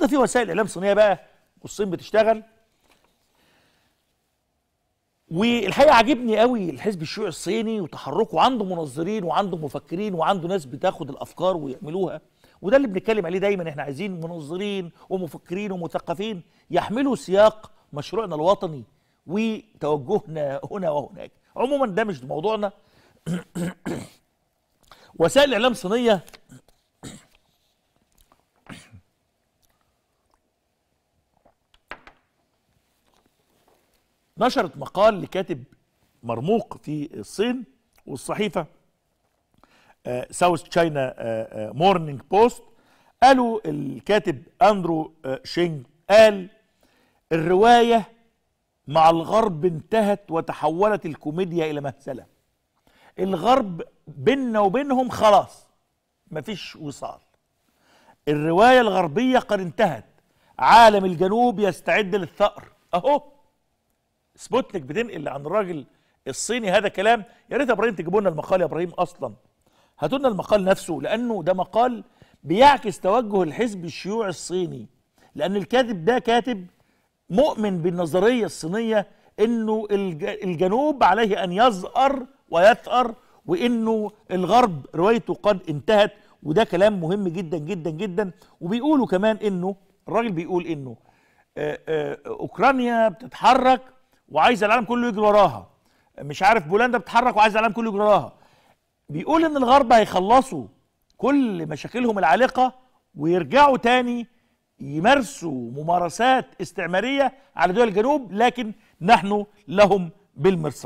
ده في وسائل اعلام صينيه بقى والصين بتشتغل والحقيقه عاجبني قوي الحزب الشيوعي الصيني وتحركه عنده منظرين وعنده مفكرين وعنده ناس بتاخد الافكار ويعملوها وده اللي بنتكلم عليه دايما احنا عايزين منظرين ومفكرين ومثقفين يحملوا سياق مشروعنا الوطني وتوجهنا هنا وهناك عموما ده مش موضوعنا وسائل الاعلام الصينيه نشرت مقال لكاتب مرموق في الصين والصحيفه ساوث تشاينا مورنينج بوست قالوا الكاتب اندرو آه، شينج قال الروايه مع الغرب انتهت وتحولت الكوميديا الى مهزله الغرب بيننا وبينهم خلاص مفيش وصال الروايه الغربيه قد انتهت عالم الجنوب يستعد للثأر اهو سبوتنيك بتنقل عن الراجل الصيني هذا كلام يا ريت يا ابراهيم تجيبوا لنا المقال يا ابراهيم اصلا هاتوا لنا المقال نفسه لانه ده مقال بيعكس توجه الحزب الشيوعي الصيني لان الكاتب ده كاتب مؤمن بالنظريه الصينيه انه الجنوب عليه ان يزأر ويثأر وانه الغرب روايته قد انتهت وده كلام مهم جدا جدا جدا وبيقولوا كمان انه الراجل بيقول انه آه، آه، اوكرانيا بتتحرك وعايز العالم كله يجري وراها مش عارف بولندا بتتحرك وعايز العالم كله يجري وراها بيقول ان الغرب هيخلصوا كل مشاكلهم العالقه ويرجعوا تاني يمارسوا ممارسات استعماريه على دول الجنوب لكن نحن لهم بالمرصاد